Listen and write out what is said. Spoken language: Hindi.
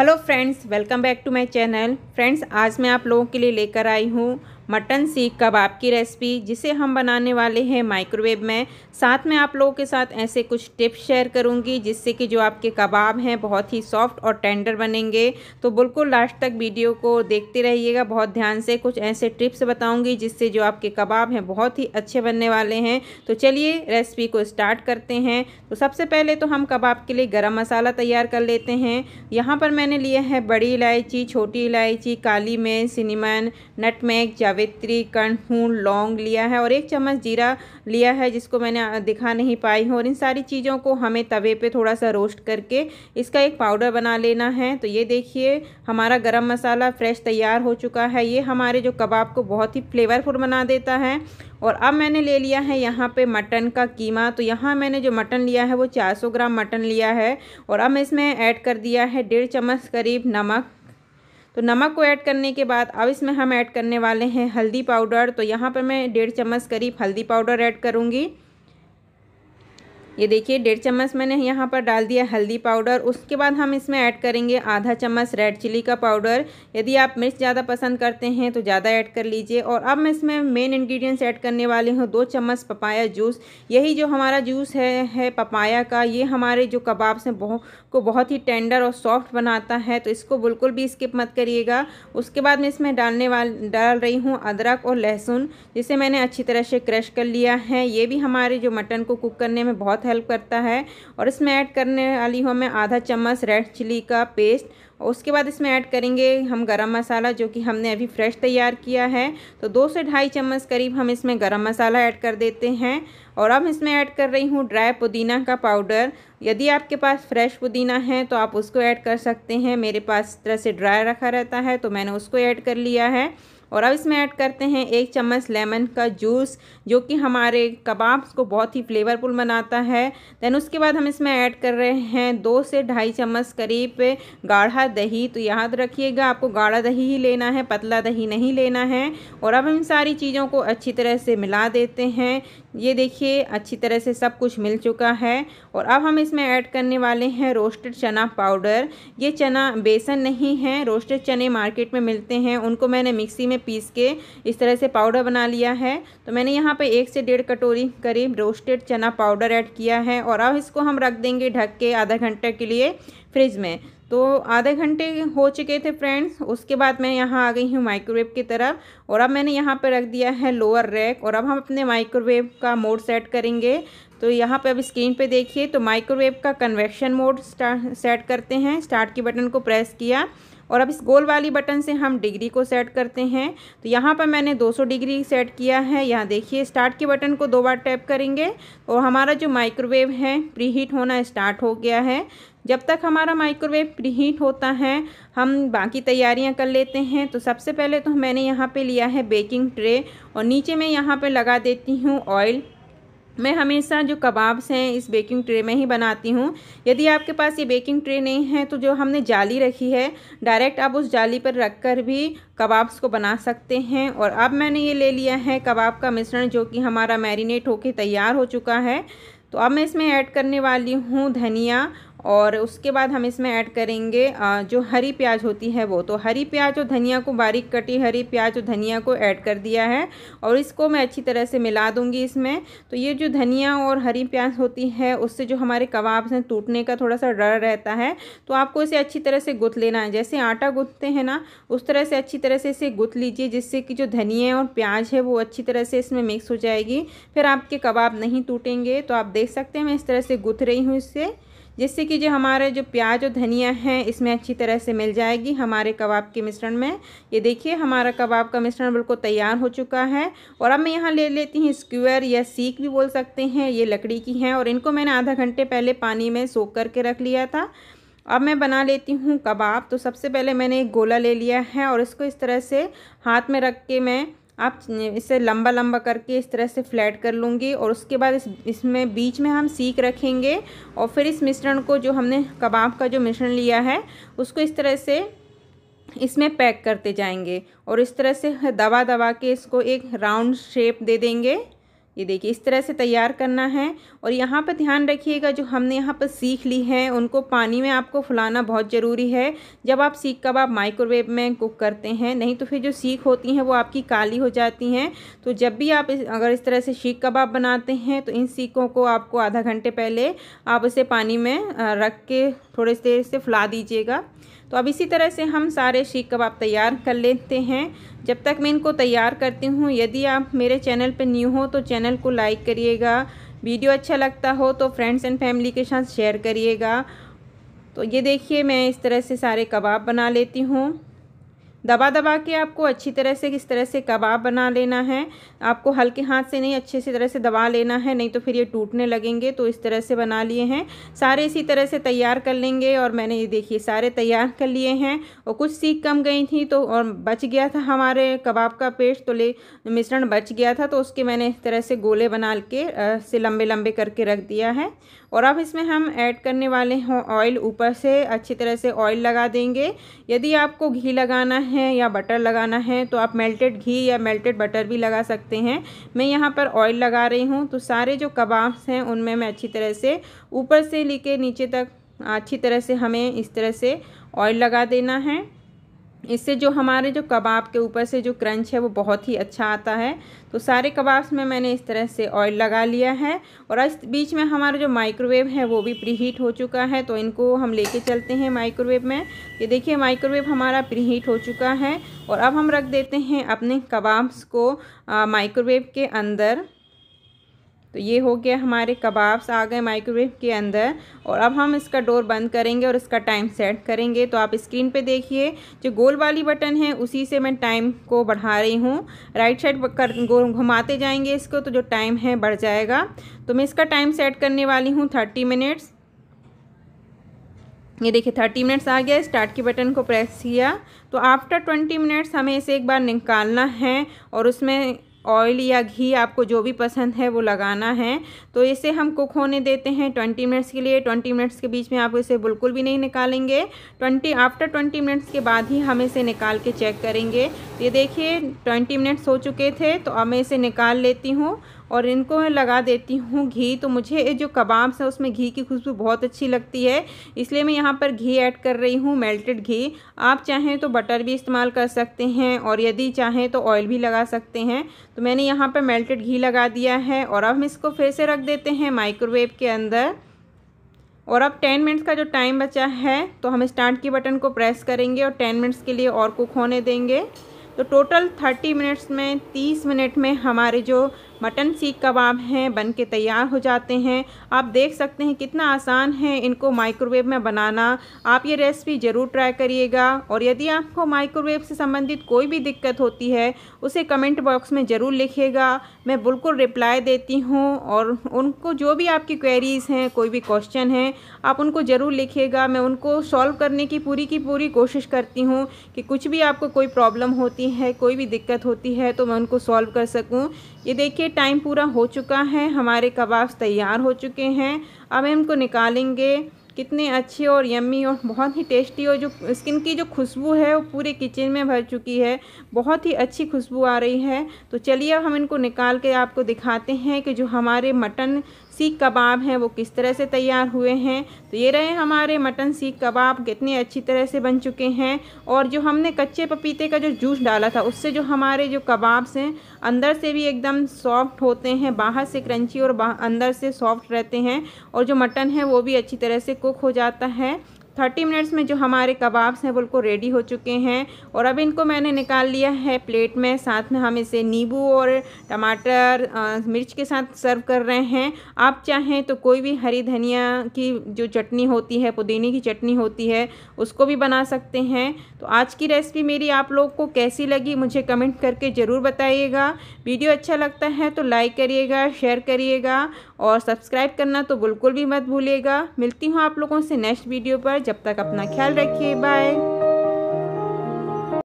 hello friends welcome back to my channel friends आज मैं आप लोगों के लिए लेकर आई हूँ मटन सीख कबाब की रेसिपी जिसे हम बनाने वाले हैं माइक्रोवेव में साथ में आप लोगों के साथ ऐसे कुछ टिप्स शेयर करूंगी जिससे कि जो आपके कबाब हैं बहुत ही सॉफ्ट और टेंडर बनेंगे तो बिल्कुल लास्ट तक वीडियो को देखते रहिएगा बहुत ध्यान से कुछ ऐसे टिप्स बताऊँगी जिससे जो आपके कबाब हैं बहुत ही अच्छे बनने वाले हैं तो चलिए रेसिपी को स्टार्ट करते हैं तो सबसे पहले तो हम कबाब के लिए गर्म मसाला तैयार कर लेते हैं यहाँ पर मैंने लिया है बड़ी इलायची छोटी इलायची काली मिर्च सिनेमन नटमेग जावे सावित्री कणहूँ लौंग लिया है और एक चम्मच जीरा लिया है जिसको मैंने दिखा नहीं पाई हूँ और इन सारी चीज़ों को हमें तवे पे थोड़ा सा रोस्ट करके इसका एक पाउडर बना लेना है तो ये देखिए हमारा गरम मसाला फ्रेश तैयार हो चुका है ये हमारे जो कबाब को बहुत ही फ्लेवरफुल बना देता है और अब मैंने ले लिया है यहाँ पे मटन का कीमा तो यहाँ मैंने जो मटन लिया है वो 400 ग्राम मटन लिया है और अब इसमें ऐड कर दिया है डेढ़ चम्मच करीब नमक तो नमक को ऐड करने के बाद अब इसमें हम ऐड करने वाले हैं हल्दी पाउडर तो यहाँ पर मैं डेढ़ चम्मच करीब हल्दी पाउडर ऐड करूँगी ये देखिए डेढ़ चम्मच मैंने यहाँ पर डाल दिया हल्दी पाउडर उसके बाद हम इसमें ऐड करेंगे आधा चम्मच रेड चिली का पाउडर यदि आप मिर्च ज़्यादा पसंद करते हैं तो ज़्यादा ऐड कर लीजिए और अब मैं इसमें मेन इंग्रेडिएंट्स ऐड करने वाली हूँ दो चम्मच पपाया जूस यही जो हमारा जूस है है पपाया का ये हमारे जो कबाब हैं बहुत को बहुत ही टेंडर और सॉफ्ट बनाता है तो इसको बिल्कुल भी स्किप मत करिएगा उसके बाद मैं इसमें डालने वाल डाल रही हूँ अदरक और लहसुन जिसे मैंने अच्छी तरह से क्रश कर लिया है ये भी हमारे जो मटन को कुक करने में बहुत हेल्प करता है और इसमें ऐड करने वाली हूँ मैं आधा चम्मच रेड चिली का पेस्ट उसके बाद इसमें ऐड करेंगे हम गरम मसाला जो कि हमने अभी फ्रेश तैयार किया है तो दो से ढाई चम्मच करीब हम इसमें गरम मसाला ऐड कर देते हैं और अब इसमें ऐड कर रही हूँ ड्राई पुदीना का पाउडर यदि आपके पास फ्रेश पुदीना है तो आप उसको ऐड कर सकते हैं मेरे पास तरह से ड्राई रखा रहता है तो मैंने उसको ऐड कर लिया है और अब इसमें ऐड करते हैं एक चम्मच लेमन का जूस जो कि हमारे कबाब्स को बहुत ही फ्लेवरफुल बनाता है देन उसके बाद हम इसमें ऐड कर रहे हैं दो से ढाई चम्मच करीब गाढ़ा दही तो याद रखिएगा आपको गाढ़ा दही ही लेना है पतला दही नहीं लेना है और अब हम सारी चीज़ों को अच्छी तरह से मिला देते हैं ये देखिए अच्छी तरह से सब कुछ मिल चुका है और अब हम इसमें ऐड करने वाले हैं रोस्टेड चना पाउडर ये चना बेसन नहीं है रोस्टेड चने मार्केट में मिलते हैं उनको मैंने मिक्सी में पीस के इस तरह से पाउडर बना लिया है तो मैंने यहाँ पे एक से डेढ़ कटोरी करीब रोस्टेड चना पाउडर ऐड किया है और अब इसको हम रख देंगे ढक के आधा घंटे के लिए फ्रिज में तो आधे घंटे हो चुके थे फ्रेंड्स उसके बाद मैं यहाँ आ गई हूँ माइक्रोवेव की तरफ और अब मैंने यहाँ पर रख दिया है लोअर रैक और अब हम अपने माइक्रोवेव का मोड सेट करेंगे तो यहाँ पे अब स्क्रीन पे देखिए तो माइक्रोवेव का कन्वेक्शन मोड सेट करते हैं स्टार्ट की बटन को प्रेस किया और अब इस गोल वाली बटन से हम डिग्री को सेट करते हैं तो यहाँ पर मैंने 200 डिग्री सेट किया है यहाँ देखिए स्टार्ट के बटन को दो बार टैप करेंगे और तो हमारा जो माइक्रोवेव है प्रीहीट होना स्टार्ट हो गया है जब तक हमारा माइक्रोवेव प्रीहीट होता है हम बाकी तैयारियां कर लेते हैं तो सबसे पहले तो मैंने यहाँ पे लिया है बेकिंग ट्रे और नीचे मैं यहाँ पे लगा देती हूँ ऑयल मैं हमेशा जो कबाब्स हैं इस बेकिंग ट्रे में ही बनाती हूँ यदि आपके पास ये बेकिंग ट्रे नहीं है तो जो हमने जाली रखी है डायरेक्ट आप उस जाली पर रख कर भी कबाब्स को बना सकते हैं और अब मैंने ये ले लिया है कबाब का मिश्रण जो कि हमारा मैरिनेट होके तैयार हो चुका है तो अब मैं इसमें ऐड करने वाली हूँ धनिया और उसके बाद हम इसमें ऐड करेंगे जो हरी प्याज होती है वो तो हरी प्याज और धनिया को बारीक कटी हरी प्याज और धनिया को ऐड कर दिया है और इसको मैं अच्छी तरह से मिला दूंगी इसमें तो ये जो धनिया और हरी प्याज होती है उससे जो हमारे कबाब हैं टूटने का थोड़ा सा डर रहता है तो आपको इसे अच्छी तरह से गुथ लेना है जैसे आटा गुथते हैं ना उस तरह से अच्छी तरह से इसे गुथ लीजिए जिससे कि जो धनिया और प्याज है वो अच्छी तरह से इसमें मिक्स हो जाएगी फिर आपके कबाब नहीं टूटेंगे तो आप देख सकते हैं मैं इस तरह से गुथ रही हूँ इससे जिससे कि जो हमारे जो प्याज और धनिया है इसमें अच्छी तरह से मिल जाएगी हमारे कबाब के मिश्रण में ये देखिए हमारा कबाब का मिश्रण बिल्कुल तैयार हो चुका है और अब मैं यहाँ ले लेती हूँ स्क्यूअर या सीख भी बोल सकते हैं ये लकड़ी की हैं और इनको मैंने आधा घंटे पहले पानी में सोख करके रख लिया था अब मैं बना लेती हूँ कबाब तो सबसे पहले मैंने एक गोला ले लिया है और इसको इस तरह से हाथ में रख के मैं आप इसे लंबा लंबा करके इस तरह से फ्लैट कर लूँगी और उसके बाद इस इसमें बीच में हम सीख रखेंगे और फिर इस मिश्रण को जो हमने कबाब का जो मिश्रण लिया है उसको इस तरह से इसमें पैक करते जाएंगे और इस तरह से दबा दबा के इसको एक राउंड शेप दे देंगे ये देखिए इस तरह से तैयार करना है और यहाँ पर ध्यान रखिएगा जो हमने यहाँ पर सीख ली है उनको पानी में आपको फुलाना बहुत ज़रूरी है जब आप सीख कबाब माइक्रोवेव में कुक करते हैं नहीं तो फिर जो सीख होती हैं वो आपकी काली हो जाती हैं तो जब भी आप इस, अगर इस तरह से सीख कबाब बनाते हैं तो इन सीखों को आपको आधा घंटे पहले आप उसे पानी में रख के थोड़े देर से फुला दीजिएगा तो अब इसी तरह से हम सारे शीख कबाब तैयार कर लेते हैं जब तक मैं इनको तैयार करती हूँ यदि आप मेरे चैनल पर न्यू हो तो चैनल को लाइक करिएगा वीडियो अच्छा लगता हो तो फ्रेंड्स एंड फैमिली के साथ शेयर करिएगा तो ये देखिए मैं इस तरह से सारे कबाब बना लेती हूँ दबा दबा के आपको अच्छी तरह से किस तरह से कबाब बना लेना है आपको हल्के हाथ से नहीं अच्छे से तरह से दबा लेना है नहीं तो फिर ये टूटने लगेंगे तो इस तरह से बना लिए हैं सारे इसी तरह से तैयार कर लेंगे और मैंने ये देखिए सारे तैयार कर लिए हैं और कुछ सीख कम गई थी तो और बच गया था हमारे कबाब का पेस्ट तो ले मिश्रण बच गया था तो उसके मैंने इस तरह से गोले बना के से लंबे लंबे करके रख दिया है और अब इसमें हम ऐड करने वाले हों ऑयल ऊपर से अच्छी तरह से ऑयल लगा देंगे यदि आपको घी लगाना है या बटर लगाना है तो आप मेल्टेड घी या मेल्टेड बटर भी लगा सकते हैं मैं यहाँ पर ऑयल लगा रही हूँ तो सारे जो कबाब्स हैं उनमें मैं अच्छी तरह से ऊपर से लेके नीचे तक अच्छी तरह से हमें इस तरह से ऑयल लगा देना है इससे जो हमारे जो कबाब के ऊपर से जो क्रंच है वो बहुत ही अच्छा आता है तो सारे कबाब्स में मैंने इस तरह से ऑयल लगा लिया है और इस बीच में हमारा जो माइक्रोवेव है वो भी प्रीहीट हो चुका है तो इनको हम लेके चलते हैं माइक्रोवेव में ये देखिए माइक्रोवेव हमारा प्रीहीट हो चुका है और अब हम रख देते हैं अपने कबाब्स को माइक्रोवेव के अंदर तो ये हो गया हमारे कबाब्स आ गए माइक्रोवेव के अंदर और अब हम इसका डोर बंद करेंगे और इसका टाइम सेट करेंगे तो आप स्क्रीन पे देखिए जो गोल वाली बटन है उसी से मैं टाइम को बढ़ा रही हूँ राइट साइड कर घुमाते जाएंगे इसको तो जो टाइम है बढ़ जाएगा तो मैं इसका टाइम सेट करने वाली हूँ थर्टी मिनट्स ये देखिए थर्टी मिनट्स आ गया स्टार्ट के बटन को प्रेस किया तो आफ्टर ट्वेंटी मिनट्स हमें इसे एक बार निकालना है और उसमें ऑयल या घी आपको जो भी पसंद है वो लगाना है तो इसे हम कुक होने देते हैं ट्वेंटी मिनट्स के लिए ट्वेंटी मिनट्स के बीच में आप इसे बिल्कुल भी नहीं निकालेंगे ट्वेंटी आफ्टर ट्वेंटी मिनट्स के बाद ही हम इसे निकाल के चेक करेंगे ये देखिए ट्वेंटी मिनट्स हो चुके थे तो अब मैं इसे निकाल लेती हूँ और इनको मैं लगा देती हूँ घी तो मुझे जो कबाब्स है उसमें घी की खुशबू बहुत अच्छी लगती है इसलिए मैं यहाँ पर घी ऐड कर रही हूँ मेल्टेड घी आप चाहें तो बटर भी इस्तेमाल कर सकते हैं और यदि चाहें तो ऑयल भी लगा सकते हैं तो मैंने यहाँ पर मेल्टेड घी लगा दिया है और अब हम इसको फिर से रख देते हैं माइक्रोवेव के अंदर और अब टेन मिनट्स का जो टाइम बचा है तो हम स्टार्ट की बटन को प्रेस करेंगे और टेन मिनट्स के लिए और कुक होने देंगे तो टोटल थर्टी मिनट्स में तीस मिनट में हमारे जो मटन सीख कबाब हैं बन के तैयार हो जाते हैं आप देख सकते हैं कितना आसान है इनको माइक्रोवेव में बनाना आप ये रेसिपी ज़रूर ट्राई करिएगा और यदि आपको माइक्रोवेव से संबंधित कोई भी दिक्कत होती है उसे कमेंट बॉक्स में ज़रूर लिखिएगा मैं बिल्कुल रिप्लाई देती हूँ और उनको जो भी आपकी क्वेरीज़ हैं कोई भी क्वेश्चन है आप उनको ज़रूर लिखिएगा मैं उनको सॉल्व करने की पूरी की पूरी कोशिश करती हूँ कि कुछ भी आपको कोई प्रॉब्लम होती है कोई भी दिक्कत होती है तो मैं उनको सॉल्व कर सकूँ ये देखिए टाइम पूरा हो चुका है हमारे कबाब्स तैयार हो चुके हैं अब हम इनको निकालेंगे कितने अच्छे और यम्मी और बहुत ही टेस्टी और जो स्किन की जो खुशबू है वो पूरे किचन में भर चुकी है बहुत ही अच्छी खुशबू आ रही है तो चलिए अब हम इनको निकाल के आपको दिखाते हैं कि जो हमारे मटन सीख कबाब हैं वो किस तरह से तैयार हुए हैं तो ये रहे हमारे मटन सीख कबाब कितने अच्छी तरह से बन चुके हैं और जो हमने कच्चे पपीते का जो जूस डाला था उससे जो हमारे जो कबाब्स हैं अंदर से भी एकदम सॉफ्ट होते हैं बाहर से क्रंची और अंदर से सॉफ्ट रहते हैं और जो मटन है वो भी अच्छी तरह से कुक हो जाता है थर्टी मिनट्स में जो हमारे कबाब्स हैं बिल्कुल रेडी हो चुके हैं और अब इनको मैंने निकाल लिया है प्लेट में साथ में हम इसे नींबू और टमाटर मिर्च के साथ सर्व कर रहे हैं आप चाहें तो कोई भी हरी धनिया की जो चटनी होती है पुदीने की चटनी होती है उसको भी बना सकते हैं तो आज की रेसिपी मेरी आप लोग को कैसी लगी मुझे कमेंट करके ज़रूर बताइएगा वीडियो अच्छा लगता है तो लाइक करिएगा शेयर करिएगा और सब्सक्राइब करना तो बिल्कुल भी मत भूलिएगा मिलती हूँ आप लोगों से नेक्स्ट वीडियो पर जब तक अपना ख्याल रखिए बाय